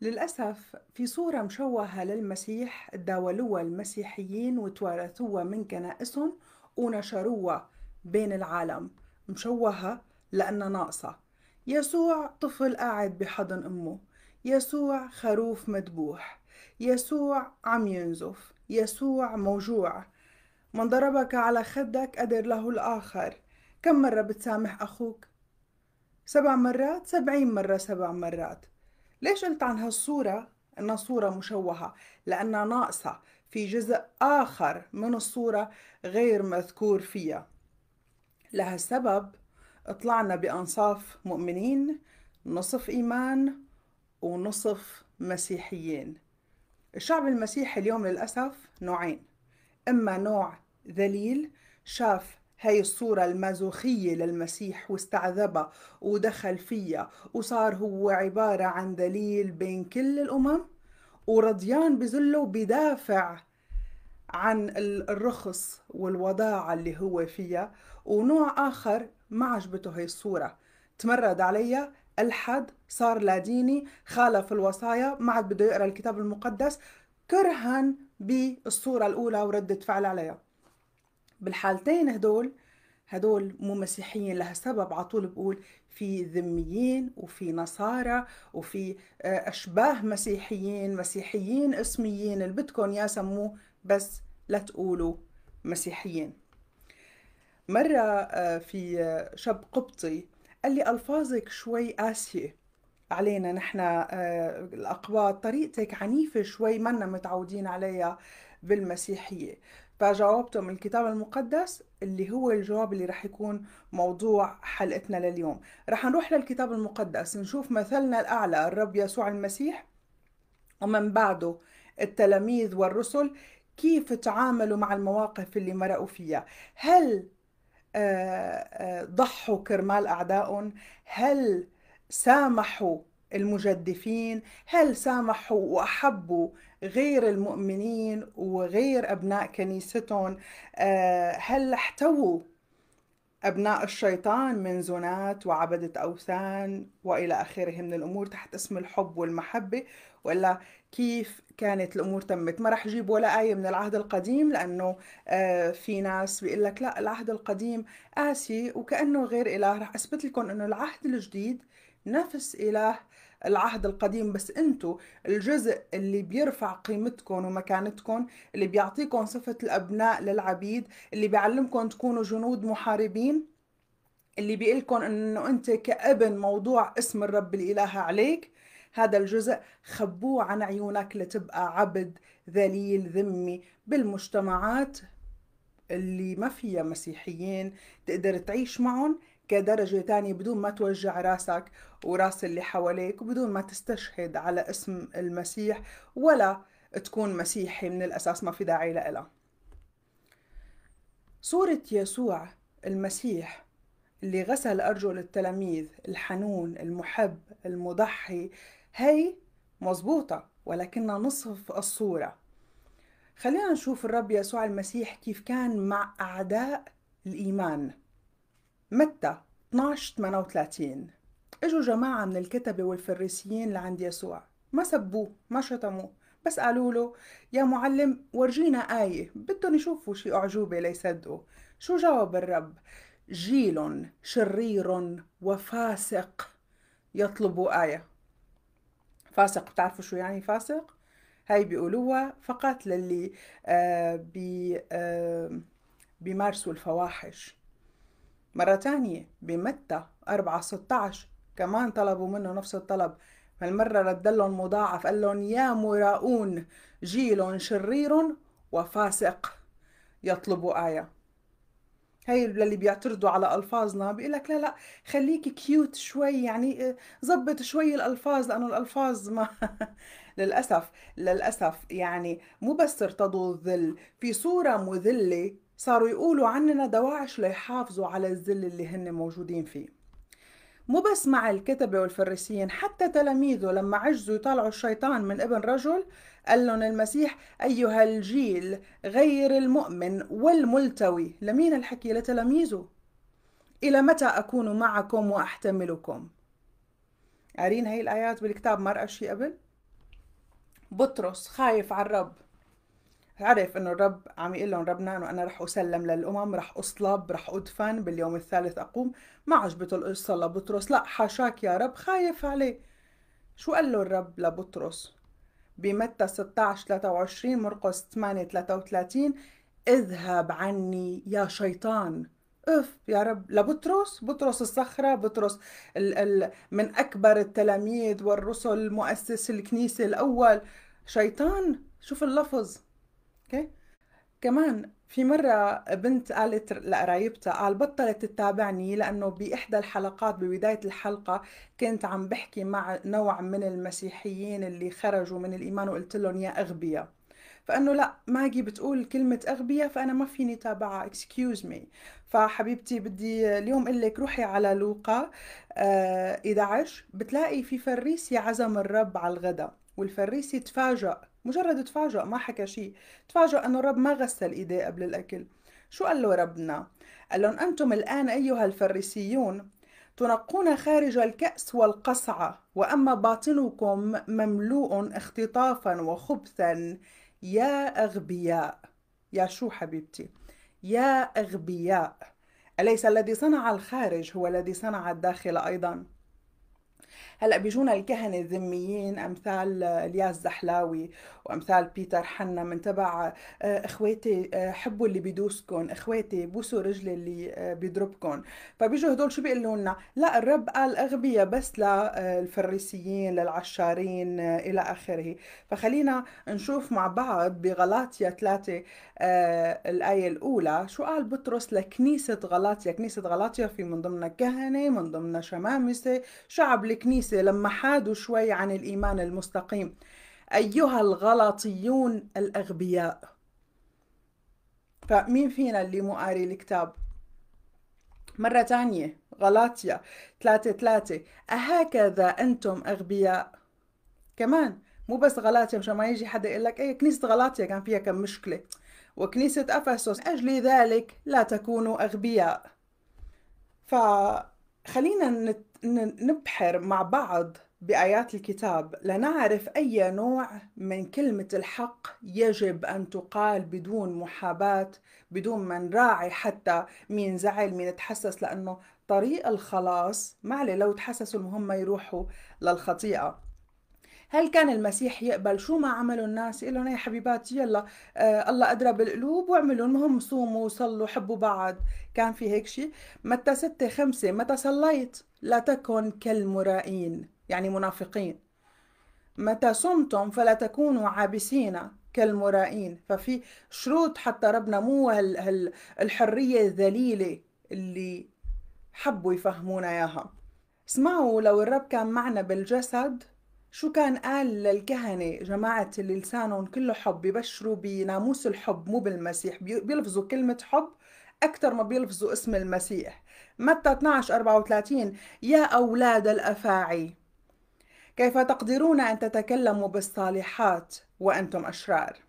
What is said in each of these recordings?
للأسف في صورة مشوهة للمسيح تداولوها المسيحيين وتوارثوها من كنائسهم ونشروها بين العالم مشوهة لأنها ناقصة يسوع طفل قاعد بحضن أمه يسوع خروف مذبوح يسوع عم ينزف يسوع موجوع من ضربك على خدك قدر له الآخر كم مرة بتسامح أخوك؟ سبع مرات سبعين مرة سبع مرات ليش قلت عن هالصورة إنها صورة مشوهة؟ لأنها ناقصة في جزء آخر من الصورة غير مذكور فيها لهالسبب طلعنا بأنصاف مؤمنين نصف إيمان ونصف مسيحيين الشعب المسيحي اليوم للأسف نوعين إما نوع ذليل شاف هاي الصورة المازوخية للمسيح واستعذبها ودخل فيها وصار هو عبارة عن دليل بين كل الأمم ورضيان بذله بدافع عن الرخص والوضاعة اللي هو فيها ونوع آخر ما عجبته هاي الصورة تمرد عليها الحد صار لا ديني خالف الوصايا ما عاد بده يقرا الكتاب المقدس كرهن بالصورة الأولى وردة فعل عليها بالحالتين هدول هدول مو مسيحيين لهالسبب على طول بقول في ذميين وفي نصارى وفي آه، اشباه مسيحيين مسيحيين اسميين اللي بدكم يا سموه بس لا تقولوا مسيحيين مرة آه، في آه، شاب قبطي قال لي ألفاظك شوي قاسية علينا نحن الأقباط طريقتك عنيفة شوي منا متعودين عليها بالمسيحية من الكتاب المقدس اللي هو الجواب اللي رح يكون موضوع حلقتنا لليوم رح نروح للكتاب المقدس نشوف مثلنا الأعلى الرب يسوع المسيح ومن بعده التلاميذ والرسل كيف تعاملوا مع المواقف اللي مرقوا فيها هل آه، آه، ضحوا كرمال أعدائهم هل سامحوا المجدفين هل سامحوا وأحبوا غير المؤمنين وغير أبناء كنيستهم آه، هل احتووا أبناء الشيطان من زنات وعبدة أوثان وإلى آخره من الأمور تحت اسم الحب والمحبة ولا كيف كانت الأمور تمت ما رح جيب ولا آية من العهد القديم لأنه آه، في ناس بيقول لك لا العهد القديم قاسي وكأنه غير إله رح أثبت لكم أنه العهد الجديد نفس إله العهد القديم بس انتو الجزء اللي بيرفع قيمتكم ومكانتكم اللي بيعطيكم صفة الأبناء للعبيد اللي بيعلمكم تكونوا جنود محاربين اللي بيقلكم انه انت كابن موضوع اسم الرب الاله عليك هذا الجزء خبوه عن عيونك لتبقى عبد ذليل ذمي بالمجتمعات اللي ما فيها مسيحيين تقدر تعيش معهم كدرجة تانية بدون ما توجع راسك وراس اللي حواليك وبدون ما تستشهد على اسم المسيح ولا تكون مسيحي من الأساس ما في داعي لها صورة يسوع المسيح اللي غسل أرجل التلاميذ الحنون المحب المضحي هي مزبوطة ولكنها نصف الصورة خلينا نشوف الرب يسوع المسيح كيف كان مع أعداء الإيمان متى 12 38 اجوا جماعة من الكتبة والفريسيين لعند يسوع ما سبوه ما شتموه بس قالوا له يا معلم ورجينا آية بدهم يشوفوا شي أعجوبة ليصدقوا شو جاوب الرب جيل شرير وفاسق يطلب آية فاسق بتعرفوا شو يعني فاسق؟ هاي بيقولوها فقط للي آه بي آه بيمارسوا الفواحش مرة تانية بمتى 4 16 كمان طلبوا منه نفس الطلب هالمرة رد لهم مضاعف قال لهم يا مراؤون جيل شرير وفاسق يطلبوا آية هي للي بيعترضوا على ألفاظنا بيقول لك لا لا خليك كيوت شوي يعني زبط آه، شوي الألفاظ لأنه الألفاظ ما للأسف للأسف يعني مو بس ارتضوا الذل في صورة مذلة صاروا يقولوا عننا دواعش ليحافظوا على الذل اللي هن موجودين فيه مو بس مع الكتبة والفريسيين حتى تلاميذه لما عجزوا يطلعوا الشيطان من ابن رجل قال لهم المسيح أيها الجيل غير المؤمن والملتوي لمين الحكي لتلاميذه إلى متى أكون معكم وأحتملكم قارين هاي الآيات بالكتاب مرة شي قبل بطرس خايف على الرب عرف انه الرب عم يقول لهم ربنا انه انا رح اسلم للامم رح اصلب رح ادفن باليوم الثالث اقوم ما عجبته القصه لبطرس لا حاشاك يا رب خايف عليه شو قال له الرب لبطرس بمتى 16 23 مرقس 8 33 اذهب عني يا شيطان اف يا رب لبطرس بطرس الصخرة بطرس ال ال من أكبر التلاميذ والرسل مؤسس الكنيسة الأول شيطان شوف اللفظ اوكي كمان في مرة بنت قالت لقرايبتها قال بطلت تتابعني لأنه بإحدى الحلقات ببداية الحلقة كنت عم بحكي مع نوع من المسيحيين اللي خرجوا من الإيمان وقلت لهم يا أغبياء فانه لا ماجي بتقول كلمه اغبياء فانا ما فيني تابعها اكسكيوز مي فحبيبتي بدي اليوم اقول لك روحي على لوقا 11 آه، بتلاقي في فريسي عزم الرب على الغداء والفريسي تفاجأ مجرد تفاجأ ما حكى شيء تفاجأ أنه الرب ما غسل إيديه قبل الأكل شو قال له ربنا؟ قال لهم أنتم الآن أيها الفريسيون تنقون خارج الكأس والقصعة وأما باطنكم مملوء اختطافا وخبثا يا أغبياء يا شو حبيبتي يا أغبياء أليس الذي صنع الخارج هو الذي صنع الداخل أيضا هلا بيجونا الكهنه الذميين امثال آه، الياس زحلاوي وامثال بيتر حنا من تبع آه، اخواتي آه، حبوا اللي بيدوسكم اخواتي بوسوا رجلي اللي بيضربكم فبيجوا هدول شو بيقولوا لنا لا الرب قال اغبياء بس للفريسيين للعشارين الى اخره فخلينا نشوف مع بعض بغلاطيا ثلاثه الايه الاولى شو قال بطرس لكنيسه غلاطيا كنيسه غلاطيا في من ضمنها كهنه من ضمنها شمامسه شعب الكنيسه الكنيسة لما حادوا شوي عن الإيمان المستقيم أيها الغلطيون الأغبياء فمين فينا اللي مو قاري الكتاب مرة تانية غلاطيا ثلاثة ثلاثة أهكذا أنتم أغبياء كمان مو بس غلاطيا مشان ما يجي حدا يقول لك ايه كنيسة غلاطيا كان فيها كم مشكلة وكنيسة أفسس أجل ذلك لا تكونوا أغبياء ف خلينا نبحر مع بعض بآيات الكتاب لنعرف أي نوع من كلمة الحق يجب أن تقال بدون محاباة بدون ما نراعي حتى مين زعل مين تحسس لأنه طريق الخلاص معلي لو تحسسوا المهم يروحوا للخطيئة هل كان المسيح يقبل شو ما عملوا الناس يقول إيه لهم يا حبيباتي يلا آه الله أدرى بالقلوب واعملوا المهم صوموا صلوا حبوا بعض كان في هيك شيء متى ستة خمسة متى صليت لا تكن كالمرائين يعني منافقين متى صمتم فلا تكونوا عابسين كالمرائين ففي شروط حتى ربنا مو هال الحرية الذليلة اللي حبوا يفهمونا إياها اسمعوا لو الرب كان معنا بالجسد شو كان قال للكهنة جماعة اللي لسانهم كله حب ببشروا بناموس الحب مو بالمسيح بيلفظوا كلمة حب أكثر ما بيلفظوا اسم المسيح متى 12 34 يا أولاد الأفاعي كيف تقدرون أن تتكلموا بالصالحات وأنتم أشرار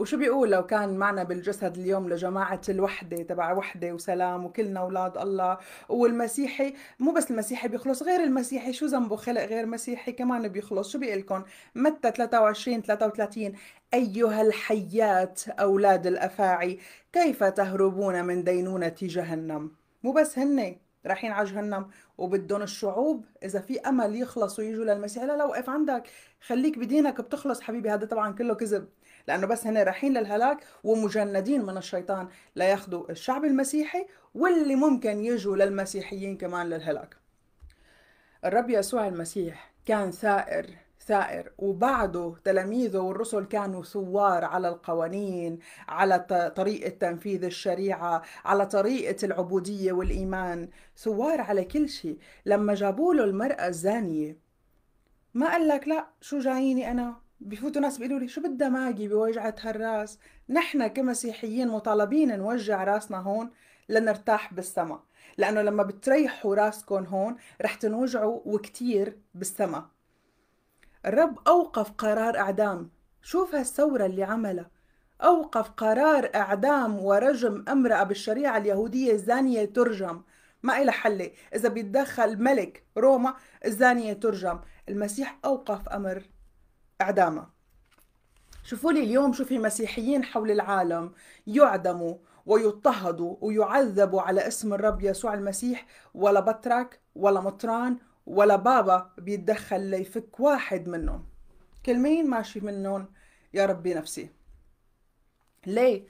وشو بيقول لو كان معنا بالجسد اليوم لجماعة الوحدة تبع وحدة وسلام وكلنا أولاد الله والمسيحي مو بس المسيحي بيخلص غير المسيحي شو ذنبه خلق غير مسيحي كمان بيخلص شو لكم متى 23 33 أيها الحيات أولاد الأفاعي كيف تهربون من دينونة جهنم مو بس هن رايحين على جهنم وبدهم الشعوب اذا في امل يخلصوا يجوا للمسيح لا لا وقف عندك خليك بدينك بتخلص حبيبي هذا طبعا كله كذب لأنه بس هن رايحين للهلاك ومجندين من الشيطان لياخذوا الشعب المسيحي واللي ممكن يجوا للمسيحيين كمان للهلاك الرب يسوع المسيح كان ثائر ثائر وبعده تلاميذه والرسل كانوا ثوار على القوانين على طريقة تنفيذ الشريعة على طريقة العبودية والإيمان ثوار على كل شيء لما جابوا له المرأة الزانية ما قال لك لا شو جاييني أنا بفوتوا ناس بيقولوا لي شو بدها ماجي بوجعة هالراس نحن كمسيحيين مطالبين نوجع راسنا هون لنرتاح بالسما لأنه لما بتريحوا راسكم هون رح تنوجعوا وكتير بالسما الرب أوقف قرار إعدام شوف هالثورة اللي عملها أوقف قرار إعدام ورجم امرأة بالشريعة اليهودية الزانية ترجم ما إلى حلة إذا بيتدخل ملك روما الزانية ترجم المسيح أوقف أمر إعدامها شوفوا لي اليوم شو في مسيحيين حول العالم يعدموا ويضطهدوا ويعذبوا على اسم الرب يسوع المسيح ولا بطرك ولا مطران ولا بابا بيتدخل ليفك واحد منهم كل مين ماشي منهم يا ربي نفسي ليه؟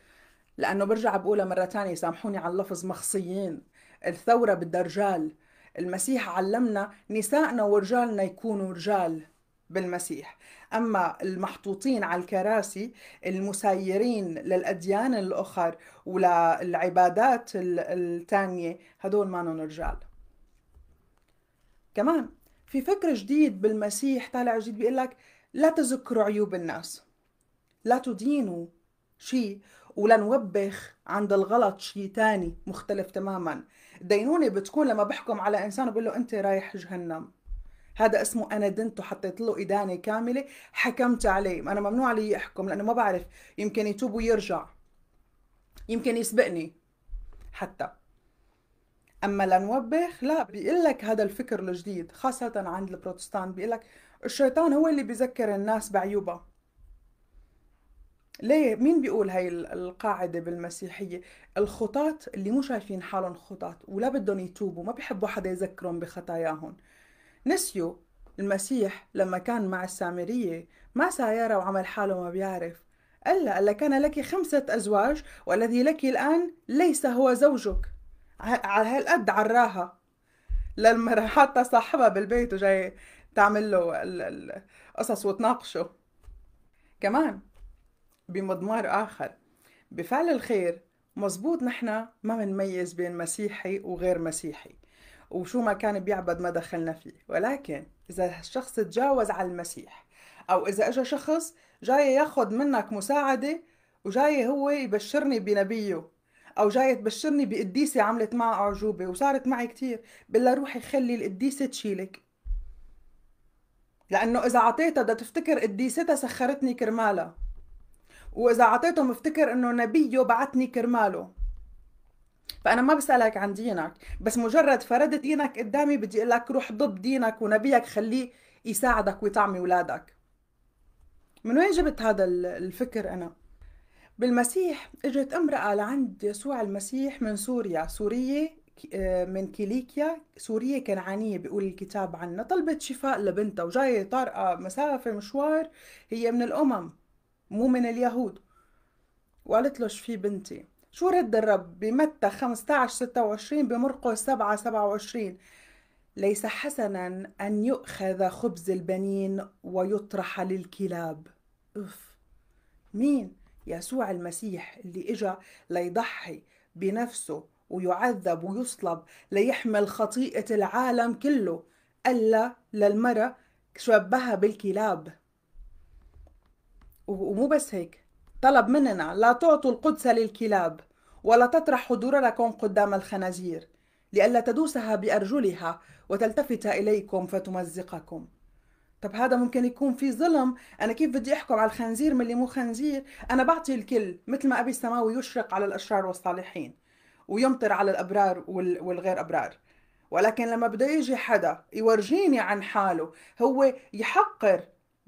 لأنه برجع بقولها مرة تانية سامحوني على اللفظ مخصيين الثورة بالدرجال المسيح علمنا نسائنا ورجالنا يكونوا رجال بالمسيح أما المحطوطين على الكراسي المسيرين للأديان الأخر وللعبادات الثانية هدول ما رجال كمان في فكر جديد بالمسيح طالع جديد بيقول لك لا تذكروا عيوب الناس لا تدينوا شيء ولا نوبخ عند الغلط شيء تاني مختلف تماما الدينونة بتكون لما بحكم على إنسان وبقول له أنت رايح جهنم هذا اسمه انا دنت وحطيت له ادانه كامله حكمت عليه انا ممنوع لي احكم لانه ما بعرف يمكن يتوب ويرجع يمكن يسبقني حتى اما لنوبخ لا بيقول لك هذا الفكر الجديد خاصه عند البروتستان بيقول لك الشيطان هو اللي بيذكر الناس بعيوبها ليه مين بيقول هاي القاعدة بالمسيحية الخطاة اللي مو شايفين حالهم خطاط ولا بدهم يتوبوا ما بيحبوا حدا يذكرهم بخطاياهم نسيوا المسيح لما كان مع السامرية ما سايرة وعمل حاله ما بيعرف ألا ألا كان لك خمسة أزواج والذي لك الآن ليس هو زوجك على هالقد عراها لما حتى صاحبها بالبيت وجاي تعمل له القصص وتناقشه كمان بمضمار آخر بفعل الخير مزبوط نحن ما بنميز بين مسيحي وغير مسيحي وشو ما كان بيعبد ما دخلنا فيه ولكن إذا الشخص تجاوز على المسيح أو إذا إجا شخص جاي ياخذ منك مساعدة وجاي هو يبشرني بنبيه أو جاي تبشرني بقديسة عملت معها أعجوبة وصارت معي كتير بلا روحي خلي القديسة تشيلك لأنه إذا أعطيتها بدها تفتكر قديستها سخرتني كرمالها وإذا أعطيته مفتكر إنه نبيه بعتني كرماله فانا ما بسالك عن دينك بس مجرد فردت دينك قدامي بدي اقول لك روح ضد دينك ونبيك خليه يساعدك ويطعمي اولادك من وين جبت هذا الفكر انا بالمسيح اجت امراه لعند يسوع المسيح من سوريا سوريه آه، من كيليكيا سوريه كنعانيه بيقول الكتاب عنها طلبت شفاء لبنتها وجايه طارقه مسافه مشوار هي من الامم مو من اليهود وقالت له شفي بنتي شو رد الرب بمتى 15 26 بمرقس 7 27 ليس حسنا أن يؤخذ خبز البنين ويطرح للكلاب أوف. مين؟ يسوع المسيح اللي إجا ليضحي بنفسه ويعذب ويصلب ليحمل خطيئة العالم كله ألا للمرأة شبهها بالكلاب ومو بس هيك طلب مننا لا تعطوا القدس للكلاب ولا تطرح حضوركم قدام الخنازير لئلا تدوسها بأرجلها وتلتفت إليكم فتمزقكم طب هذا ممكن يكون في ظلم أنا كيف بدي أحكم على الخنزير من اللي مو خنزير أنا بعطي الكل مثل ما أبي السماوي يشرق على الأشرار والصالحين ويمطر على الأبرار والغير أبرار ولكن لما بده يجي حدا يورجيني عن حاله هو يحقر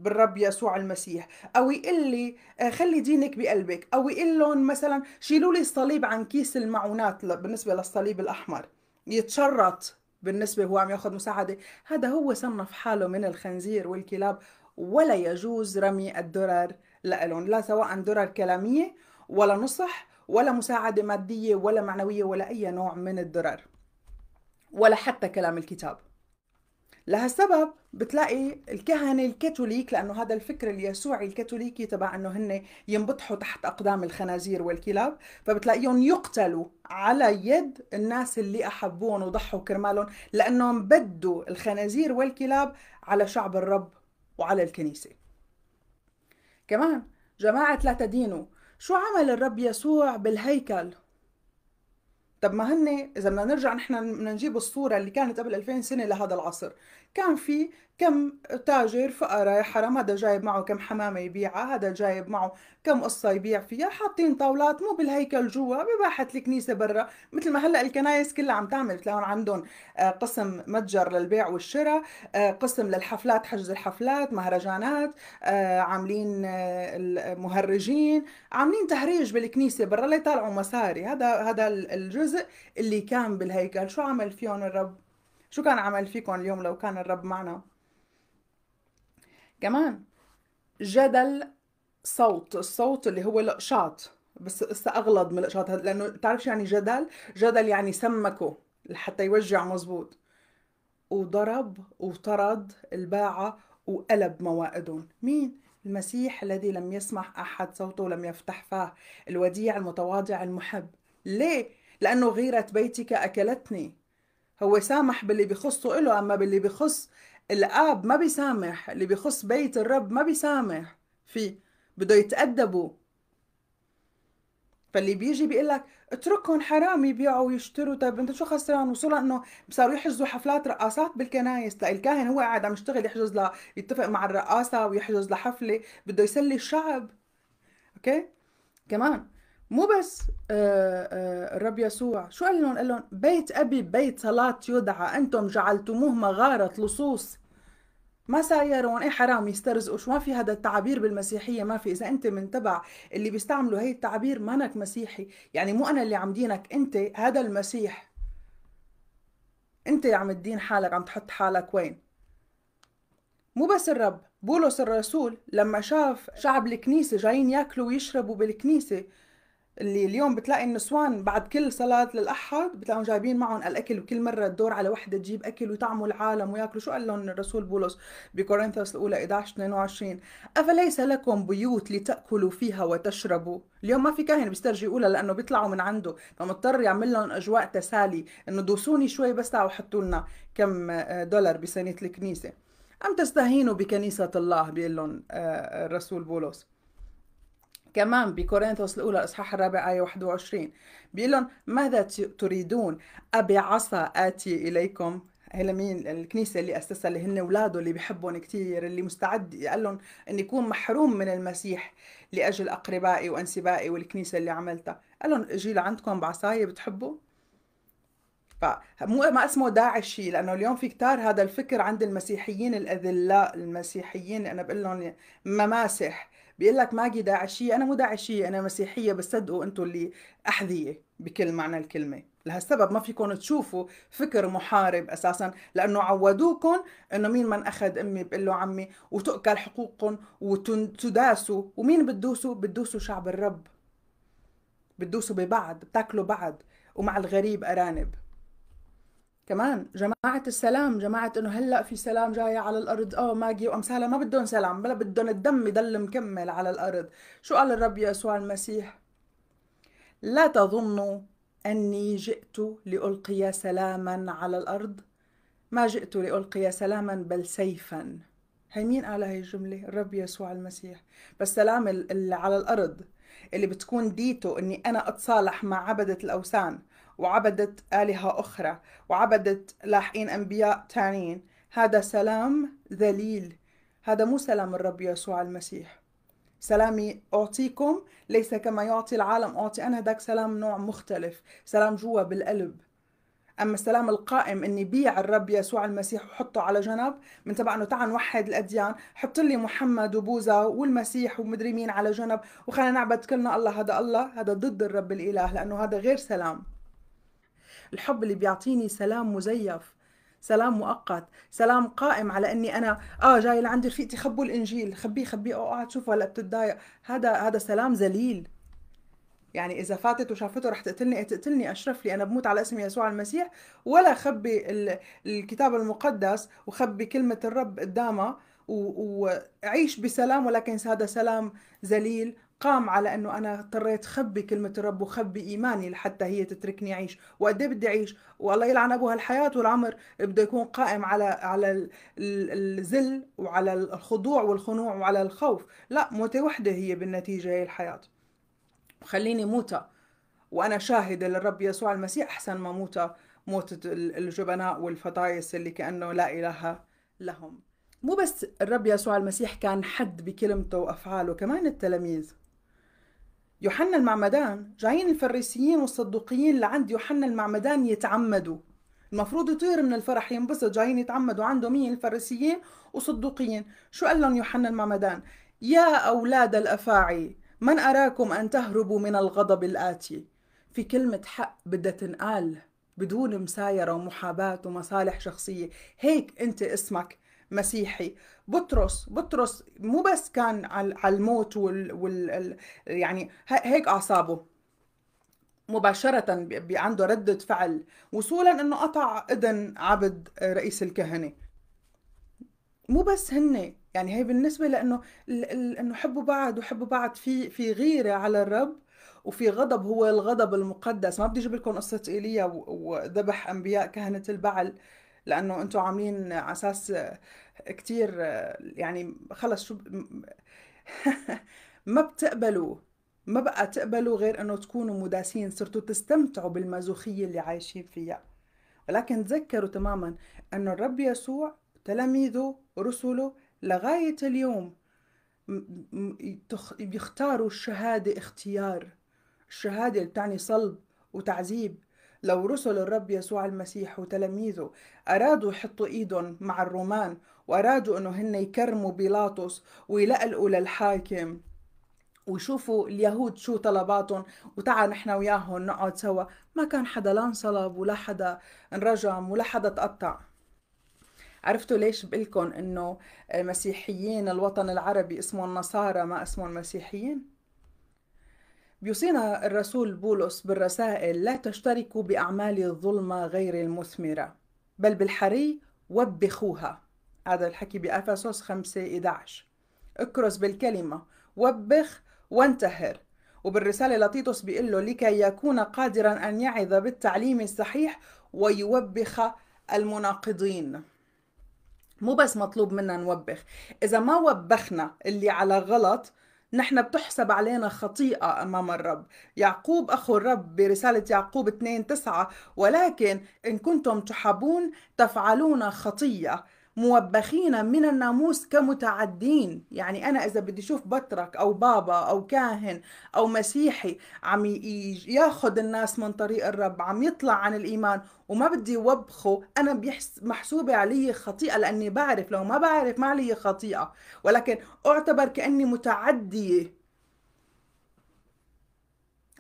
بالرب يسوع المسيح او يقول لي آه، خلي دينك بقلبك او يقول لهم مثلا شيلوا لي الصليب عن كيس المعونات بالنسبه للصليب الاحمر يتشرط بالنسبه هو عم ياخذ مساعده هذا هو صنف حاله من الخنزير والكلاب ولا يجوز رمي الدرر لألون لا سواء درر كلاميه ولا نصح ولا مساعده ماديه ولا معنويه ولا اي نوع من الدرر ولا حتى كلام الكتاب لهالسبب بتلاقي الكهنة الكاثوليك لأنه هذا الفكر اليسوعي الكاثوليكي تبع أنه هن ينبطحوا تحت أقدام الخنازير والكلاب فبتلاقيهم يقتلوا على يد الناس اللي أحبوهم وضحوا كرمالهم لأنهم بدوا الخنازير والكلاب على شعب الرب وعلى الكنيسة كمان جماعة لا تدينوا شو عمل الرب يسوع بالهيكل طب ما هن اذا بدنا نرجع نحن بدنا نجيب الصوره اللي كانت قبل 2000 سنه لهذا العصر كان في كم تاجر فقراء حرام هذا جايب معه كم حمامة يبيعها هذا جايب معه كم قصة يبيع فيها حاطين طاولات مو بالهيكل جوا بباحة الكنيسة برا مثل ما هلا الكنايس كلها عم تعمل بتلاقيهم عندهم آه، قسم متجر للبيع والشراء آه، قسم للحفلات حجز الحفلات مهرجانات آه، عاملين المهرجين عاملين تهريج بالكنيسة برا ليطلعوا مساري هذا هذا الجزء اللي كان بالهيكل شو عمل فيهم الرب شو كان عمل فيكم اليوم لو كان الرب معنا كمان جدل صوت الصوت اللي هو القشاط بس لسه اغلظ من القشاط لانه بتعرف شو يعني جدل جدل يعني سمكه لحتى يوجع مزبوط وضرب وطرد الباعة وقلب موائدهم مين؟ المسيح الذي لم يسمح أحد صوته ولم يفتح فاه الوديع المتواضع المحب ليه؟ لأنه غيرة بيتك أكلتني هو سامح باللي بيخصه إله أما باللي بيخص الآب ما بيسامح اللي بيخص بيت الرب ما بيسامح فيه بده يتأدبوا فاللي بيجي بيقول لك اتركهم حرام يبيعوا ويشتروا طيب انت شو خسران وصولا انه صاروا يحجزوا حفلات رقاصات بالكنايس تلاقي الكاهن هو قاعد عم يشتغل يحجز ل يتفق مع الرقاصه ويحجز لحفله بده يسلي الشعب اوكي كمان مو بس آه، آه، الرب يسوع شو قال لهم قال لهم بيت أبي بيت صلاة يدعى أنتم جعلتموه مغارة لصوص ما سايرون ايه حرام يسترزقوا شو ما في هذا التعبير بالمسيحية ما في إذا أنت من تبع اللي بيستعملوا هي التعبير مانك مسيحي يعني مو أنا اللي عم دينك أنت هذا المسيح أنت عم تدين حالك عم تحط حالك وين مو بس الرب بولس الرسول لما شاف شعب الكنيسة جايين ياكلوا ويشربوا بالكنيسة اللي اليوم بتلاقي النسوان بعد كل صلاة للأحد بتلاقيهم جايبين معهم الأكل وكل مرة تدور على وحدة تجيب أكل ويطعموا العالم وياكلوا شو قال لهم الرسول بولس بكورنثوس الأولى 11 22 أفليس لكم بيوت لتأكلوا فيها وتشربوا اليوم ما في كاهن بيسترجي يقولها لأنه بيطلعوا من عنده فمضطر يعمل لهم أجواء تسالي إنه دوسوني شوي بس تعوا حطوا لنا كم آه، دولار بسنة الكنيسة أم تستهينوا بكنيسة الله بيقول لهم آه، الرسول بولس كمان بكورنثوس الأولى الاصحاح الرابع آية 21 بيقول لهم ماذا تريدون أبي عصا آتي إليكم هلا مين الكنيسه اللي اسسها اللي هن اولاده اللي بحبهم كثير اللي مستعد قال لهم اني يكون محروم من المسيح لاجل اقربائي وانسبائي والكنيسه اللي عملتها قال لهم اجي لعندكم بعصايه بتحبوا فمو ما اسمه داعشي لانه اليوم في كتار هذا الفكر عند المسيحيين الاذلاء المسيحيين انا بقول لهم مماسح بيقول لك ماجي داعشيه انا مو داعشيه انا مسيحيه بس صدقوا أنتوا اللي احذيه بكل معنى الكلمه لهالسبب ما فيكم تشوفوا فكر محارب اساسا لانه عودوكم انه مين من اخذ امي بقول له عمي وتؤكل حقوقكم وتداسوا ومين بتدوسوا بتدوسوا شعب الرب بتدوسوا ببعض بتاكلوا بعض ومع الغريب ارانب كمان جماعة السلام جماعة انه هلا في سلام جاية على الارض اه ماجي وامثالها ما بدهم سلام بلا بدهم الدم يضل مكمل على الارض شو قال الرب يسوع المسيح لا تظنوا اني جئت لالقي سلاما على الارض ما جئت لالقي سلاما بل سيفا هي مين قال هاي الجملة؟ الرب يسوع المسيح بس سلام اللي على الأرض اللي بتكون ديته إني أنا أتصالح مع عبدة الأوثان وعبدت آلهة أخرى وعبدت لاحقين أنبياء تانين هذا سلام ذليل هذا مو سلام الرب يسوع المسيح سلامي أعطيكم ليس كما يعطي العالم أعطي أنا ذاك سلام نوع مختلف سلام جوا بالقلب أما السلام القائم إني بيع الرب يسوع المسيح وحطه على جنب من تبع إنه تعال نوحد الأديان حط لي محمد وبوزا والمسيح ومدري مين على جنب وخلينا نعبد كلنا الله هذا الله هذا ضد الرب الإله لأنه هذا غير سلام الحب اللي بيعطيني سلام مزيف سلام مؤقت سلام قائم على اني انا اه جاي لعند رفيقتي خبوا الانجيل خبيه خبيه اه تشوفه ولا هلا بتتضايق هذا هذا سلام ذليل يعني اذا فاتت وشافته رح تقتلني إيه، تقتلني اشرف لي انا بموت على اسم يسوع المسيح ولا خبي الكتاب المقدس وخبي كلمه الرب قدامها وعيش بسلام ولكن هذا سلام ذليل قام على انه انا اضطريت خبي كلمه الرب وخبي ايماني لحتى هي تتركني اعيش وقد إيه بدي اعيش والله يلعن ابو هالحياه والعمر بده يكون قائم على على الذل وعلى الخضوع والخنوع وعلى الخوف لا موتة وحده هي بالنتيجه هي الحياه خليني موتة وانا شاهده للرب يسوع المسيح احسن ما موتة موتة الجبناء والفطايس اللي كانه لا اله لهم مو بس الرب يسوع المسيح كان حد بكلمته وافعاله كمان التلاميذ يوحنا المعمدان جايين الفريسيين والصدوقيين لعند يوحنا المعمدان يتعمدوا المفروض يطير من الفرح ينبسط جايين يتعمدوا عنده مين الفريسيين وصدوقيين شو قال لهم يوحنا المعمدان يا أولاد الأفاعي من أراكم أن تهربوا من الغضب الآتي في كلمة حق بدها تنقال بدون مسايرة ومحاباة ومصالح شخصية هيك أنت اسمك مسيحي بطرس بطرس مو بس كان على الموت وال, وال يعني هيك اعصابه مباشرة عنده ردة فعل وصولا انه قطع اذن عبد رئيس الكهنة مو بس هن يعني هي بالنسبة لانه انه حبوا بعض وحبوا بعض في في غيرة على الرب وفي غضب هو الغضب المقدس ما بدي اجيب لكم قصة ايليا وذبح انبياء كهنة البعل لانه انتم عاملين على اساس كثير يعني خلص شو ما بتقبلوا ما بقى تقبلوا غير انه تكونوا مداسين صرتوا تستمتعوا بالمازوخيه اللي عايشين فيها ولكن تذكروا تماما انه الرب يسوع تلاميذه رسله لغايه اليوم بيختاروا الشهاده اختيار الشهاده اللي بتعني صلب وتعذيب لو رسل الرب يسوع المسيح وتلاميذه أرادوا يحطوا إيدهم مع الرومان وأرادوا أنه هن يكرموا بيلاطس ويلقلقوا للحاكم ويشوفوا اليهود شو طلباتهم وتعا نحن وياهم نقعد سوا ما كان حدا لا انصلب ولا حدا انرجم ولا حدا تقطع عرفتوا ليش بقلكم انه مسيحيين الوطن العربي اسمهم نصارى ما اسمهم مسيحيين يوصينا الرسول بولس بالرسائل لا تشتركوا بأعمال الظلمة غير المثمرة بل بالحري وبخوها هذا الحكي بأفسس 5 11 اكرز بالكلمة وبخ وانتهر وبالرسالة لطيطس بيقول له لكي يكون قادرا أن يعظ بالتعليم الصحيح ويوبخ المناقضين مو بس مطلوب منا نوبخ إذا ما وبخنا اللي على غلط نحن بتحسب علينا خطيئة أمام الرب يعقوب أخو الرب برسالة يعقوب 2 9 ولكن إن كنتم تحبون تفعلون خطيئة موبخين من الناموس كمتعدين يعني أنا إذا بدي أشوف بطرك أو بابا أو كاهن أو مسيحي عم ياخد الناس من طريق الرب عم يطلع عن الإيمان وما بدي وبخه أنا محسوبة علي خطيئة لأني بعرف لو ما بعرف ما علي خطيئة ولكن أعتبر كأني متعدية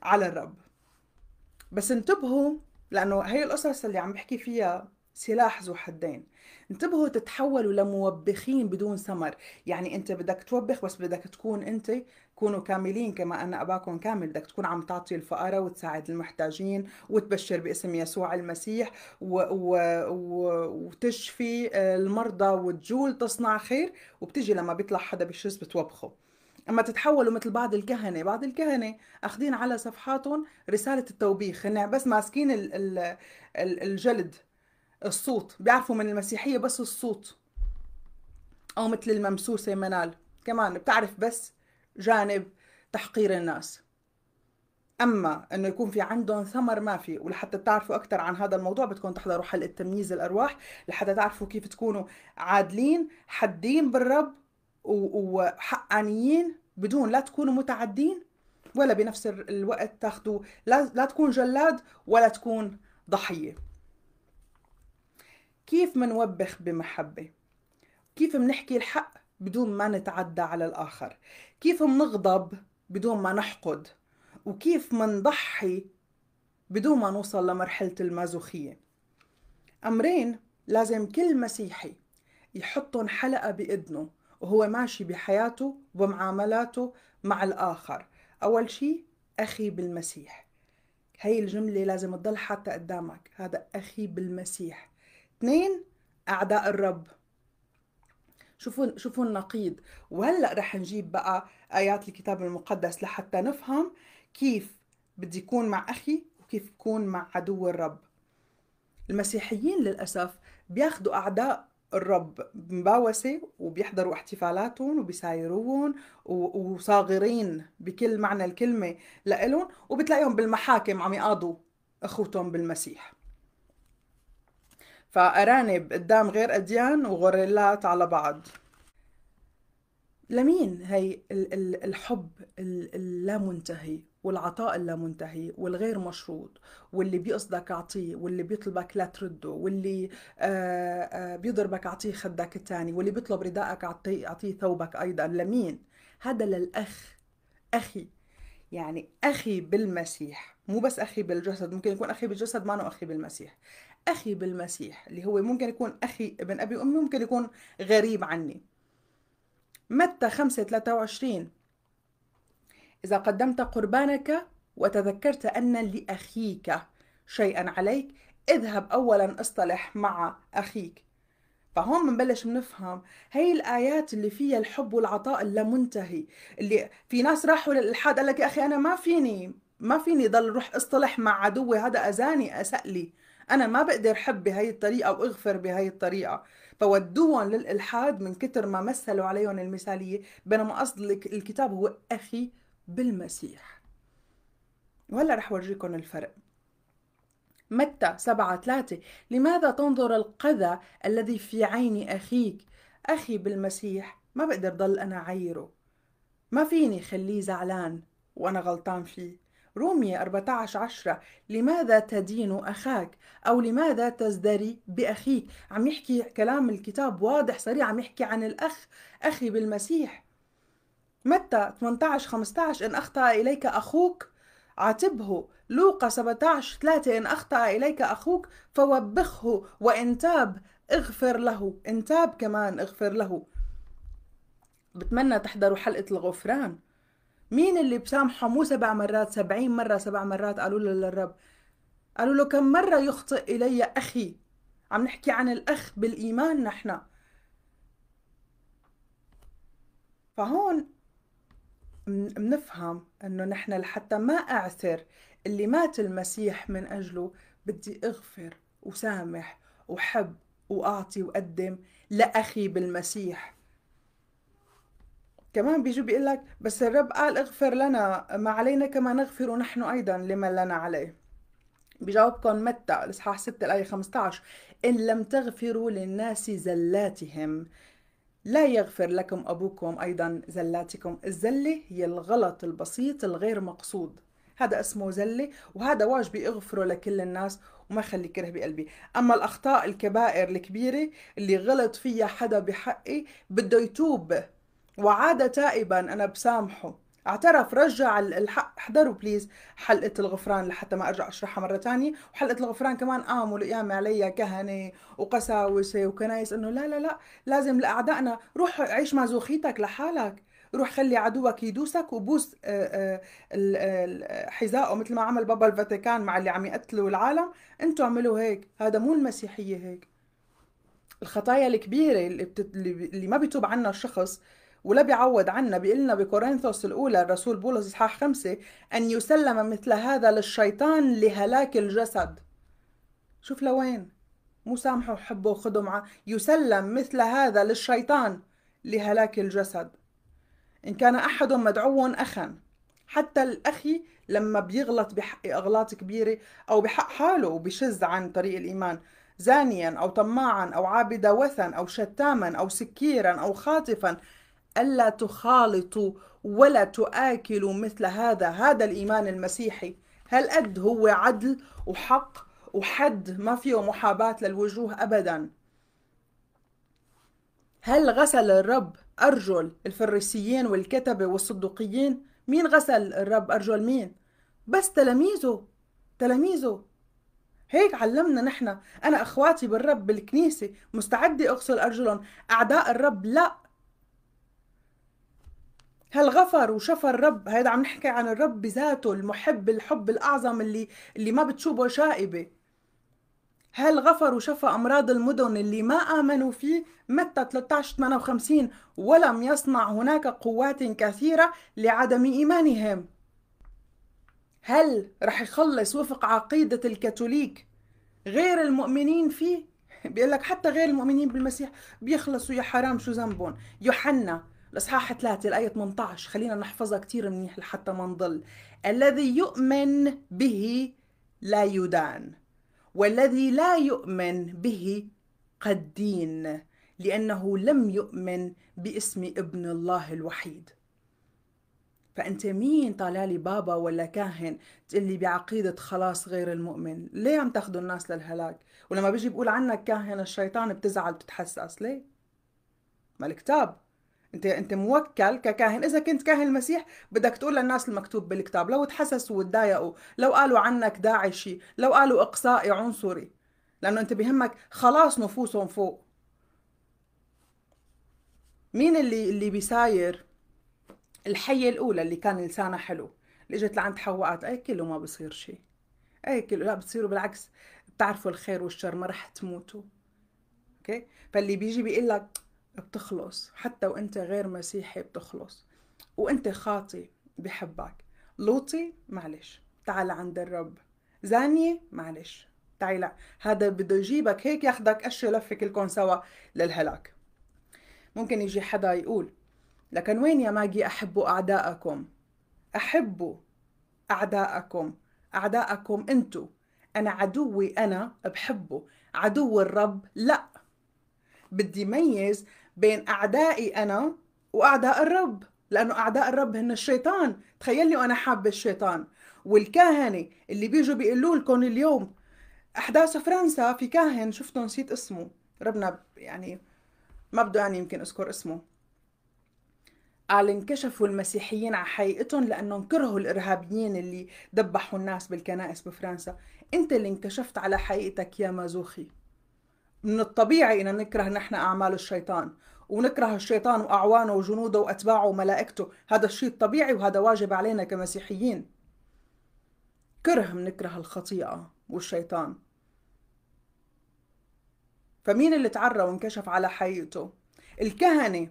على الرب بس انتبهوا لأنه هي القصص اللي عم بحكي فيها سلاح ذو حدين انتبهوا تتحولوا لموبخين بدون سمر يعني انت بدك توبخ بس بدك تكون انت كونوا كاملين كما ان اباكم كامل بدك تكون عم تعطي الفقراء وتساعد المحتاجين وتبشر باسم يسوع المسيح و... و... و... وتشفي آه، المرضى وتجول تصنع خير وبتجي لما بيطلع حدا بشرس بتوبخه اما تتحولوا مثل بعض الكهنه بعض الكهنه اخذين على صفحاتهم رساله التوبيخ هن بس ماسكين الجلد الصوت بيعرفوا من المسيحية بس الصوت أو مثل الممسوسة منال كمان بتعرف بس جانب تحقير الناس أما أنه يكون في عندهم ثمر ما في ولحتى تعرفوا أكثر عن هذا الموضوع بدكم تحضروا حلقة تمييز الأرواح لحتى تعرفوا كيف تكونوا عادلين حدين بالرب وحقانيين بدون لا تكونوا متعدين ولا بنفس الوقت تاخذوا لا, لا تكون جلاد ولا تكون ضحيه كيف منوبخ بمحبة كيف منحكي الحق بدون ما نتعدى على الآخر كيف منغضب بدون ما نحقد وكيف منضحي بدون ما نوصل لمرحلة المازوخية أمرين لازم كل مسيحي يحطهم حلقة بإذنه وهو ماشي بحياته ومعاملاته مع الآخر أول شيء أخي بالمسيح هاي الجملة لازم تضل حتى قدامك هذا أخي بالمسيح اثنين أعداء الرب شوفوا شوفوا النقيض وهلا رح نجيب بقى آيات الكتاب المقدس لحتى نفهم كيف بدي يكون مع أخي وكيف يكون مع عدو الرب المسيحيين للأسف بياخذوا أعداء الرب مباوسة وبيحضروا احتفالاتهم وبيسايروهم وصاغرين بكل معنى الكلمة لإلهم وبتلاقيهم بالمحاكم عم يقاضوا أخوتهم بالمسيح فأرانب قدام غير أديان وغوريلات على بعض لمين هي الحب اللامنتهي والعطاء اللامنتهي والغير مشروط واللي بيقصدك اعطيه واللي بيطلبك لا ترده واللي آه، آه، بيضربك اعطيه خدك الثاني واللي بيطلب رداءك اعطيه اعطيه ثوبك ايضا لمين هذا للاخ اخي يعني اخي بالمسيح مو بس اخي بالجسد ممكن يكون اخي بالجسد ما أخي بالمسيح أخي بالمسيح اللي هو ممكن يكون أخي ابن أبي وأمي ممكن يكون غريب عني متى 5 23 إذا قدمت قربانك وتذكرت أن لأخيك شيئا عليك اذهب أولا اصطلح مع أخيك فهون بنبلش بنفهم هي الآيات اللي فيها الحب والعطاء اللامنتهي اللي في ناس راحوا للإلحاد قال لك يا أخي أنا ما فيني ما فيني ضل روح اصطلح مع عدوي هذا أذاني أسألي انا ما بقدر حب بهي الطريقه واغفر بهي الطريقه فودوهم للالحاد من كتر ما مثلوا عليهم المثاليه بينما قصد الكتاب هو اخي بالمسيح وهلا رح ورجيكم الفرق متى سبعة ثلاثة لماذا تنظر القذى الذي في عين أخيك أخي بالمسيح ما بقدر ضل أنا عيره ما فيني خليه زعلان وأنا غلطان فيه رومية 14 10 لماذا تدين أخاك أو لماذا تزدري بأخيك عم يحكي كلام الكتاب واضح سريع عم يحكي عن الأخ أخي بالمسيح متى 18 15 إن أخطأ إليك أخوك عاتبه لوقا 17 3 إن أخطأ إليك أخوك فوبخه وإن تاب اغفر له إن تاب كمان اغفر له بتمنى تحضروا حلقة الغفران مين اللي بسامحه مو سبع مرات سبعين مرة سبع مرات قالوا له للرب قالوا له كم مرة يخطئ إلي أخي عم نحكي عن الأخ بالإيمان نحن فهون بنفهم أنه نحن لحتى ما أعثر اللي مات المسيح من أجله بدي أغفر وسامح وحب وأعطي وأقدم لأخي بالمسيح كمان بيجي بيقول لك بس الرب قال اغفر لنا ما علينا كما نغفر نحن أيضا لمن لنا عليه بجاوبكم متى الإصحاح 6 الآية 15 إن لم تغفروا للناس زلاتهم لا يغفر لكم أبوكم أيضا زلاتكم الزلة هي الغلط البسيط الغير مقصود هذا اسمه زلة وهذا واجبي أغفره لكل الناس وما خلي كره بقلبي أما الأخطاء الكبائر الكبيرة اللي غلط فيها حدا بحقي بده يتوب وعاد تائبا أنا بسامحه اعترف رجع الحق احضروا بليز حلقة الغفران لحتى ما ارجع اشرحها مرة ثانيه وحلقة الغفران كمان قاموا آه، القيامة عليها كهنة وقساوسة وكنايس انه لا لا لا لازم لأعدائنا روح عيش مازوخيتك لحالك روح خلي عدوك يدوسك وبوس آه، آه، حذائه مثل ما عمل بابا الفاتيكان مع اللي عم يقتلوا العالم انتوا اعملوا هيك هذا مو المسيحية هيك الخطايا الكبيرة اللي, بتت... اللي ما بيتوب عنها الشخص ولا بيعوض عنا بيقلنا بكورنثوس الأولى الرسول بولس إصحاح خمسة أن يسلم مثل هذا للشيطان لهلاك الجسد شوف لوين مو سامحه وحبه وخده معه يسلم مثل هذا للشيطان لهلاك الجسد إن كان أحد مدعو أخا حتى الأخي لما بيغلط بحق أغلاط كبيرة أو بحق حاله وبشز عن طريق الإيمان زانيا أو طماعا أو عابد وثن أو شتاما أو سكيرا أو خاطفا ألا تخالطوا ولا تآكلوا مثل هذا هذا الإيمان المسيحي هل قد هو عدل وحق وحد ما فيه محاباة للوجوه أبدا هل غسل الرب أرجل الفريسيين والكتبة والصدوقيين مين غسل الرب أرجل مين بس تلاميذه تلاميذه هيك علمنا نحن أنا أخواتي بالرب بالكنيسة مستعدة أغسل أرجلهم أعداء الرب لا هل غفر وشفى الرب هيدا عم نحكي عن الرب بذاته المحب الحب الأعظم اللي اللي ما بتشوبه شائبة هل غفر وشفى أمراض المدن اللي ما آمنوا فيه متى 13 58 ولم يصنع هناك قوات كثيرة لعدم إيمانهم هل رح يخلص وفق عقيدة الكاثوليك غير المؤمنين فيه بيقول لك حتى غير المؤمنين بالمسيح بيخلصوا يا حرام شو ذنبهم يوحنا الاصحاح 3 الايه 18 خلينا نحفظها كثير منيح لحتى ما نضل الذي يؤمن به لا يدان والذي لا يؤمن به قد دين لانه لم يؤمن باسم ابن الله الوحيد فانت مين طالع لي بابا ولا كاهن تقول لي بعقيده خلاص غير المؤمن ليه عم تاخذوا الناس للهلاك ولما بيجي بقول عنك كاهن الشيطان بتزعل بتتحسس ليه ما الكتاب انت انت موكل ككاهن اذا كنت كاهن المسيح بدك تقول للناس المكتوب بالكتاب لو تحسسوا وتضايقوا لو قالوا عنك داعشي لو قالوا اقصائي عنصري لانه انت بهمك خلاص نفوسهم فوق مين اللي اللي بيساير الحيه الاولى اللي كان لسانها حلو اللي اجت لعند حواء قالت كله ما بصير شيء اي كله لا بتصيروا بالعكس بتعرفوا الخير والشر ما رح تموتوا اوكي فاللي بيجي بيقول لك بتخلص حتى وانت غير مسيحي بتخلص وانت خاطي بحبك لوطي معلش تعال عند الرب زانية معلش تعي لا هذا بده يجيبك هيك ياخدك قش لفة كلكم سوا للهلاك ممكن يجي حدا يقول لكن وين يا ماجي أحبوا أعداءكم أحبوا أعداءكم أعداءكم أنتو أنا عدوي أنا بحبه عدو الرب لأ بدي ميز بين اعدائي انا واعداء الرب لانه اعداء الرب هن الشيطان تخيلني وانا حابه الشيطان والكاهنه اللي بيجوا بيقولوا لكم اليوم احداث فرنسا في كاهن شفته نسيت اسمه ربنا يعني ما بده يعني يمكن اذكر اسمه قال انكشفوا المسيحيين على حقيقتهم لانهم كرهوا الارهابيين اللي دبحوا الناس بالكنائس بفرنسا انت اللي انكشفت على حقيقتك يا مازوخي من الطبيعي ان نكره نحن اعمال الشيطان ونكره الشيطان واعوانه وجنوده واتباعه وملائكته هذا الشيء الطبيعي وهذا واجب علينا كمسيحيين كره منكره الخطيئه والشيطان فمين اللي تعرى وانكشف على حقيقته الكهنه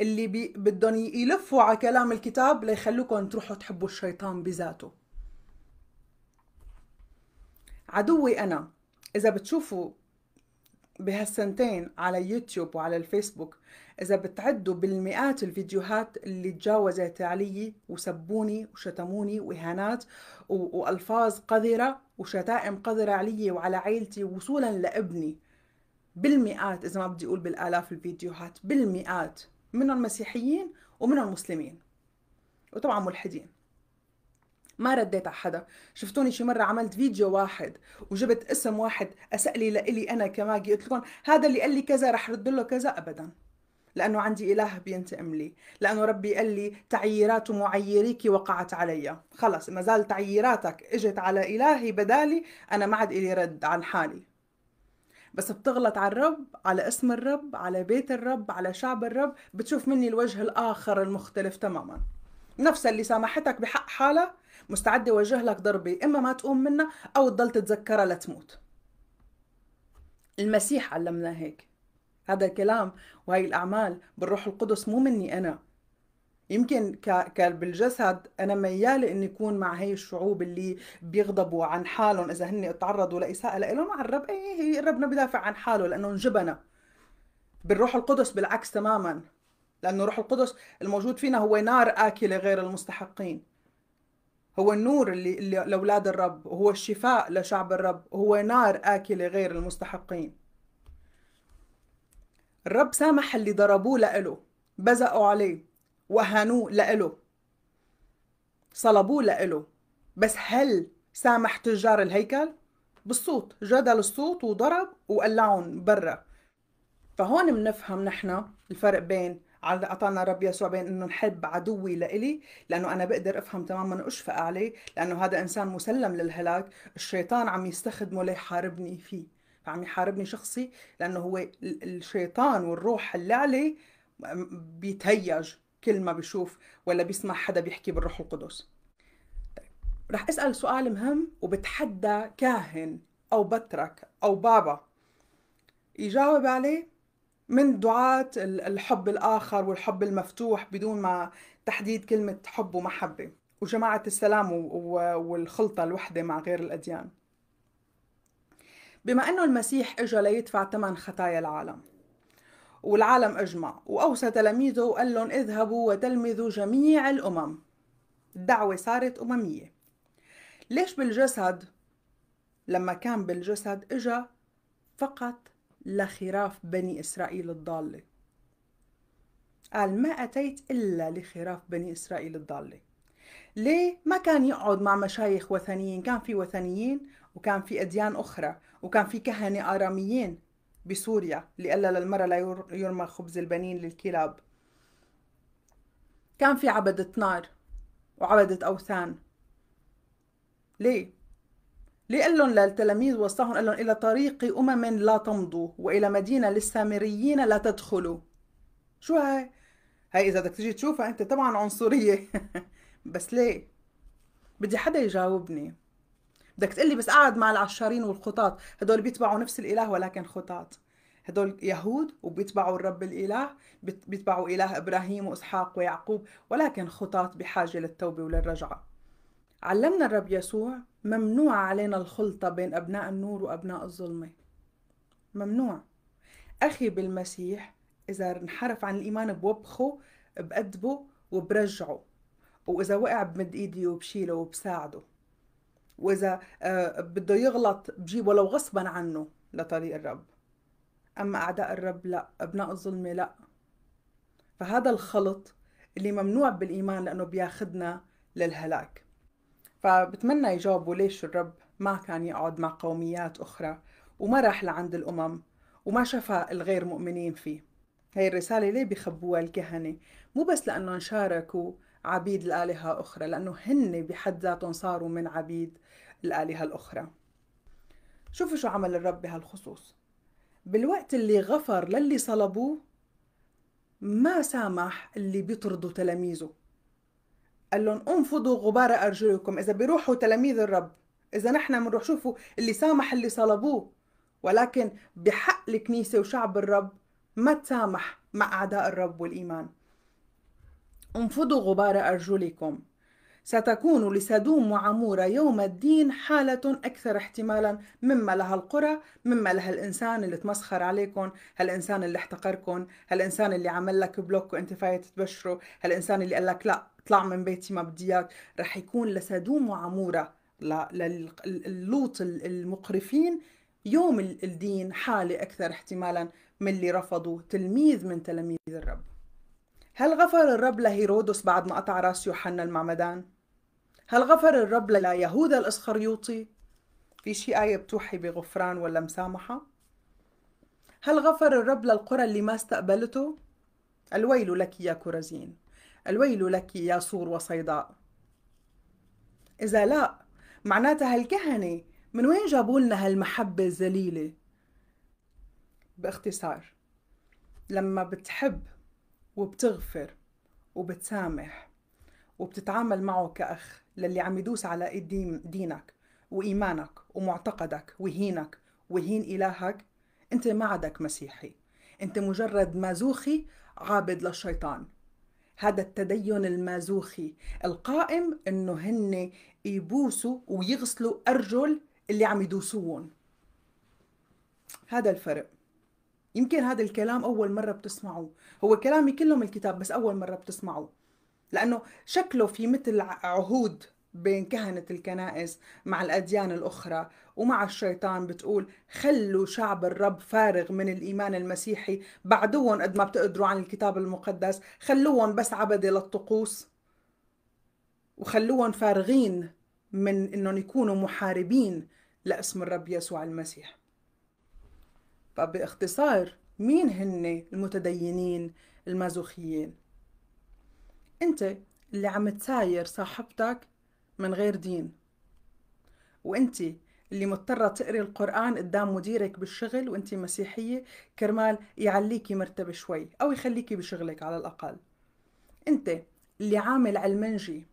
اللي بي بدهم يلفوا على كلام الكتاب ليخلوكم تروحوا تحبوا الشيطان بذاته عدوي انا اذا بتشوفوا بهالسنتين على يوتيوب وعلى الفيسبوك إذا بتعدوا بالمئات الفيديوهات اللي تجاوزت علي وسبوني وشتموني وإهانات وألفاظ قذرة وشتائم قذرة علي وعلى عيلتي وصولا لابني بالمئات إذا ما بدي أقول بالآلاف الفيديوهات بالمئات من المسيحيين ومن المسلمين وطبعا ملحدين ما رديت على حدا شفتوني شي مره عملت فيديو واحد وجبت اسم واحد اسالي لإلي انا كماجي قلت لكم هذا اللي قال لي كذا رح رد له كذا ابدا لانه عندي اله بينتقم لي لانه ربي قال لي تعييرات معيريك وقعت علي خلص ما زال تعييراتك اجت على الهي بدالي انا ما عاد الي رد عن حالي بس بتغلط على الرب على اسم الرب على بيت الرب على شعب الرب بتشوف مني الوجه الاخر المختلف تماما نفسها اللي سامحتك بحق حالها مستعد يوجه لك ضربة إما ما تقوم منها أو تضل تتذكرها لتموت المسيح علمنا هيك هذا الكلام وهي الأعمال بالروح القدس مو مني أنا يمكن ك... بالجسد انا مياله اني يكون مع هي الشعوب اللي بيغضبوا عن حالهم اذا هن تعرضوا لاساءه لهم مع الرب هي إيه، إيه، إيه، ربنا بدافع عن حاله لانه انجبنا بالروح القدس بالعكس تماما لانه روح القدس الموجود فينا هو نار اكله غير المستحقين هو النور اللي لأولاد الرب هو الشفاء لشعب الرب هو نار آكلة غير المستحقين الرب سامح اللي ضربوه لإله بزقوا عليه وهانوه لإله صلبوه لإله بس هل سامح تجار الهيكل؟ بالصوت جدل الصوت وضرب وقلعهم برا فهون بنفهم نحن الفرق بين اعطانا رب يسوع بين انه نحب عدوي لإلي لانه انا بقدر افهم تماما اشفق عليه لانه هذا انسان مسلم للهلاك الشيطان عم يستخدمه ليحاربني فيه فعم يحاربني شخصي لانه هو الشيطان والروح اللي عليه بيتهيج كل ما بشوف ولا بيسمع حدا بيحكي بالروح القدس طيب، رح اسال سؤال مهم وبتحدى كاهن او بترك او بابا يجاوب عليه من دعاة الحب الآخر والحب المفتوح بدون ما تحديد كلمة حب ومحبة وجماعة السلام والخلطة الوحدة مع غير الأديان بما أنه المسيح إجا ليدفع ثمن خطايا العالم والعالم أجمع وأوصى تلاميذه وقال لهم اذهبوا وتلمذوا جميع الأمم الدعوة صارت أممية ليش بالجسد لما كان بالجسد إجا فقط لخراف بني إسرائيل الضالة قال ما أتيت إلا لخراف بني إسرائيل الضالة ليه ما كان يقعد مع مشايخ وثنيين كان في وثنيين وكان في أديان أخرى وكان في كهنة آراميين بسوريا اللي قال لا يرمى خبز البنين للكلاب كان في عبدة نار وعبدة أوثان ليه؟ ليه قال لهم للتلاميذ وصاهم قال لهم إلى طريق أمم لا تمضوا وإلى مدينة للسامريين لا تدخلوا شو هاي؟ هاي إذا بدك تيجي تشوفها أنت طبعا عنصرية بس ليه؟ بدي حدا يجاوبني بدك تقلي بس قعد مع العشارين والخطاط هدول بيتبعوا نفس الإله ولكن خطاط هدول يهود وبيتبعوا الرب الإله بيتبعوا إله إبراهيم وإسحاق ويعقوب ولكن خطاط بحاجة للتوبة وللرجعة علمنا الرب يسوع ممنوع علينا الخلطة بين أبناء النور وأبناء الظلمة ممنوع أخي بالمسيح إذا انحرف عن الإيمان بوبخه بأدبه وبرجعه وإذا وقع بمد إيدي وبشيله وبساعده وإذا آه، بده يغلط بجيبه لو غصبا عنه لطريق الرب أما أعداء الرب لا أبناء الظلمة لا فهذا الخلط اللي ممنوع بالإيمان لأنه بياخدنا للهلاك فبتمنى يجاوبوا ليش الرب ما كان يقعد مع قوميات أخرى وما راح لعند الأمم وما شفى الغير مؤمنين فيه هاي الرسالة ليه بيخبوها الكهنة مو بس لأنهم شاركوا عبيد الآلهة أخرى لأنه هن بحد ذاتهم صاروا من عبيد الآلهة الأخرى شوفوا شو عمل الرب بهالخصوص بالوقت اللي غفر للي صلبوه ما سامح اللي بيطردوا تلاميذه قال لهم انفضوا غبار ارجلكم اذا بيروحوا تلاميذ الرب اذا نحن بنروح شوفوا اللي سامح اللي صلبوه ولكن بحق الكنيسه وشعب الرب ما تسامح مع اعداء الرب والايمان انفضوا غبار ارجلكم ستكون لسدوم وعمورة يوم الدين حالة أكثر احتمالا مما لها القرى مما لها الإنسان اللي تمسخر عليكم هالإنسان اللي احتقركم هالإنسان اللي عمل لك بلوك وانت فايت تبشره هالإنسان اللي قال لك لا اطلع من بيتي ما بدي اياك رح يكون لسدوم وعموره للوط المقرفين يوم الدين حالة أكثر احتمالا من اللي رفضوا تلميذ من تلاميذ الرب هل غفر الرب لهيرودس بعد ما قطع راس يوحنا المعمدان؟ هل غفر الرب ليهوذا الإسخريوطي؟ في شي آية بتوحي بغفران ولا مسامحة؟ هل غفر الرب للقرى اللي ما استقبلته؟ الويل لك يا كرزين الويل لك يا صور وصيداء إذا لا معناتها هالكهنة من وين جابوا لنا هالمحبة الذليلة؟ باختصار لما بتحب وبتغفر وبتسامح وبتتعامل معه كأخ للي عم يدوس على دينك وإيمانك ومعتقدك وهينك وهين إلهك أنت ما عدك مسيحي أنت مجرد مازوخي عابد للشيطان هذا التدين المازوخي القائم انه هن يبوسوا ويغسلوا ارجل اللي عم يدوسوهم هذا الفرق يمكن هذا الكلام اول مره بتسمعوه هو كلامي كله من الكتاب بس اول مره بتسمعوه لانه شكله في مثل عهود بين كهنة الكنائس مع الأديان الأخرى ومع الشيطان بتقول خلوا شعب الرب فارغ من الإيمان المسيحي بعدوهم قد ما بتقدروا عن الكتاب المقدس خلوهم بس عبدة للطقوس وخلوهم فارغين من انهم يكونوا محاربين لاسم الرب يسوع المسيح فباختصار مين هن المتدينين المازوخيين انت اللي عم تساير صاحبتك من غير دين وانت اللي مضطرة تقري القرآن قدام مديرك بالشغل وانت مسيحية كرمال يعليكي مرتبة شوي أو يخليكي بشغلك على الأقل انت اللي عامل علمنجي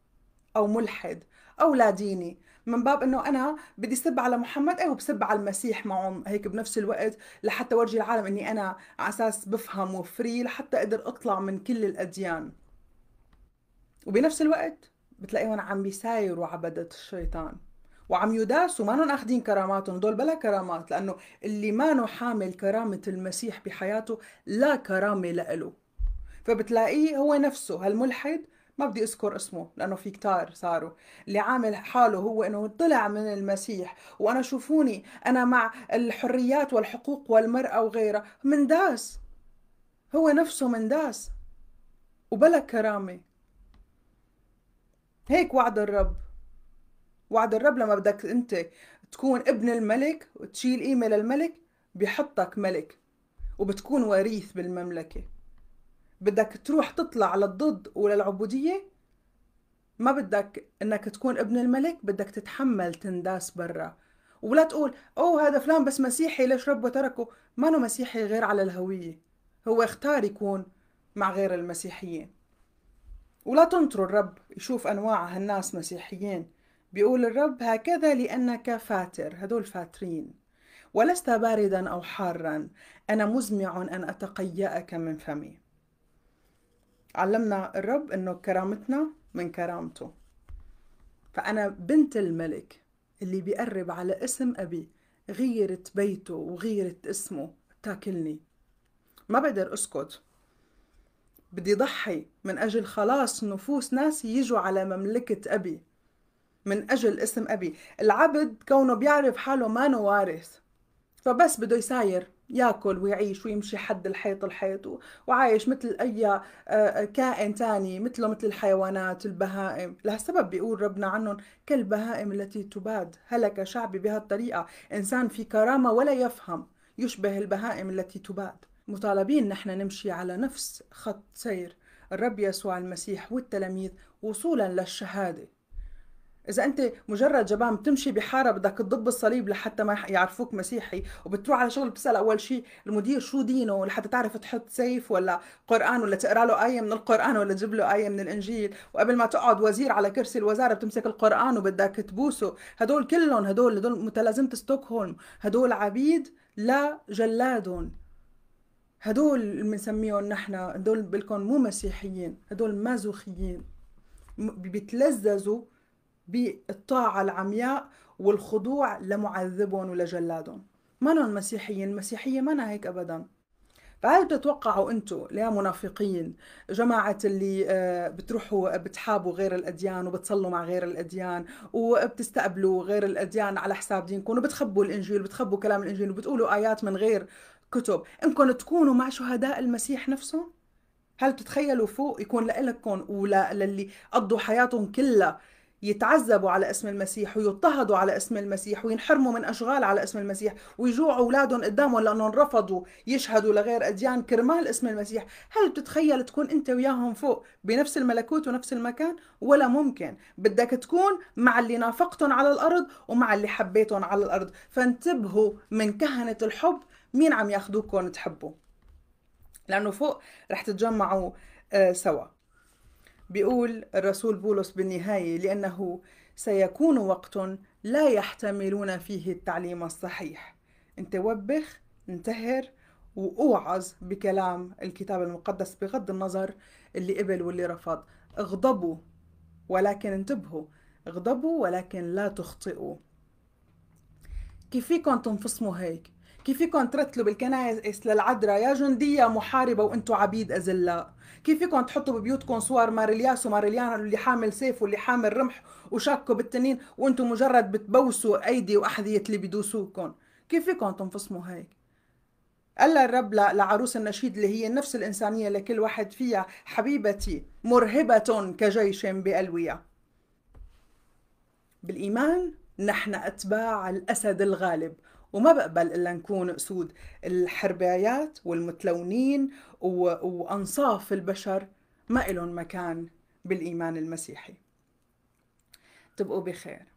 أو ملحد أو لا ديني من باب انه انا بدي سب على محمد ايوه بسب على المسيح معهم هيك بنفس الوقت لحتى ورجي العالم اني انا على اساس بفهم وفري لحتى اقدر اطلع من كل الاديان وبنفس الوقت بتلاقيهم عم بيسايروا عبدة الشيطان وعم يداسوا ما اخذين كراماتهم دول بلا كرامات لانه اللي ما حامل كرامه المسيح بحياته لا كرامه لإله فبتلاقيه هو نفسه هالملحد ما بدي اذكر اسمه لانه في كتار صاروا اللي عامل حاله هو انه طلع من المسيح وانا شوفوني انا مع الحريات والحقوق والمراه وغيرها منداس هو نفسه منداس وبلا كرامه هيك وعد الرب وعد الرب لما بدك انت تكون ابن الملك وتشيل قيمة للملك بيحطك ملك وبتكون وريث بالمملكة بدك تروح تطلع للضد وللعبودية ما بدك انك تكون ابن الملك بدك تتحمل تنداس برا ولا تقول اوه هذا فلان بس مسيحي ليش ربه تركه ما مسيحي غير على الهوية هو اختار يكون مع غير المسيحيين ولا تنطروا الرب يشوف أنواع هالناس مسيحيين بيقول الرب هكذا لأنك فاتر هدول فاترين ولست باردا أو حارا أنا مزمع أن أتقيأك من فمي علمنا الرب أنه كرامتنا من كرامته فأنا بنت الملك اللي بيقرب على اسم أبي غيرت بيته وغيرت اسمه تاكلني ما بقدر أسكت بدي ضحي من أجل خلاص نفوس ناس يجوا على مملكة أبي من أجل اسم أبي العبد كونه بيعرف حاله ما وارث فبس بده يساير ياكل ويعيش ويمشي حد الحيط الحيط وعايش مثل اي آه، كائن تاني مثله مثل الحيوانات البهائم لهالسبب بيقول ربنا عنهم كالبهائم التي تباد هلك شعبي بهالطريقة إنسان في كرامة ولا يفهم يشبه البهائم التي تباد مطالبين نحن نمشي على نفس خط سير الرب يسوع المسيح والتلاميذ وصولا للشهاده إذا أنت مجرد جبان بتمشي بحارة بدك تضب الصليب لحتى ما يعرفوك مسيحي وبتروح على شغل بتسأل أول شيء المدير شو دينه لحتى تعرف تحط سيف ولا قرآن ولا تقرأ له آية من القرآن ولا تجيب له آية من الإنجيل وقبل ما تقعد وزير على كرسي الوزارة بتمسك القرآن وبدك تبوسه هدول كلهم هدول هدول متلازمة ستوكهولم هدول عبيد لجلادهم هدول بنسميهم نحن هدول بالكون مو مسيحيين هدول مازوخيين بيتلذذوا بالطاعة العمياء والخضوع لمعذبهم ولجلادهم منهم مسيحيين المسيحية ما هيك أبدا فهل بتتوقعوا انتم يا منافقين جماعة اللي آه، بتروحوا بتحابوا غير الأديان وبتصلوا مع غير الأديان وبتستقبلوا غير الأديان على حساب دينكم وبتخبوا الإنجيل وبتخبوا كلام الإنجيل وبتقولوا آيات من غير كتب انكم تكونوا مع شهداء المسيح نفسه هل بتتخيلوا فوق يكون لإلكم وللي قضوا حياتهم كلها يتعذبوا على اسم المسيح ويضطهدوا على اسم المسيح وينحرموا من أشغال على اسم المسيح ويجوعوا أولادهم قدامهم لأنهم رفضوا يشهدوا لغير أديان كرمال اسم المسيح هل بتتخيل تكون أنت وياهم فوق بنفس الملكوت ونفس المكان ولا ممكن بدك تكون مع اللي نافقتهم على الأرض ومع اللي حبيتهم على الأرض فانتبهوا من كهنة الحب مين عم ياخدوكم تحبوا لأنه فوق رح تتجمعوا آه، سوا بيقول الرسول بولس بالنهاية لأنه سيكون وقت لا يحتملون فيه التعليم الصحيح انت وبخ انتهر واوعظ بكلام الكتاب المقدس بغض النظر اللي قبل واللي رفض اغضبوا ولكن انتبهوا اغضبوا ولكن لا تخطئوا كيف فيكم تنفصموا هيك كيف فيكم ترتلوا بالكنائس للعذراء يا جندية محاربة وانتم عبيد أذلاء كيف فيكم تحطوا ببيوتكم صور الياس وماريليان اللي حامل سيف واللي حامل رمح وشاكوا بالتنين وانتم مجرد بتبوسوا ايدي واحذية اللي بيدوسوكم كيف فيكم تنفصموا هيك قال الرب لعروس النشيد اللي هي نفس الإنسانية لكل واحد فيها حبيبتي مرهبة كجيش بألوية بالإيمان نحن أتباع الأسد الغالب وما بقبل إلا نكون أسود الحربايات والمتلونين وأنصاف البشر ما إلهم مكان بالإيمان المسيحي تبقوا بخير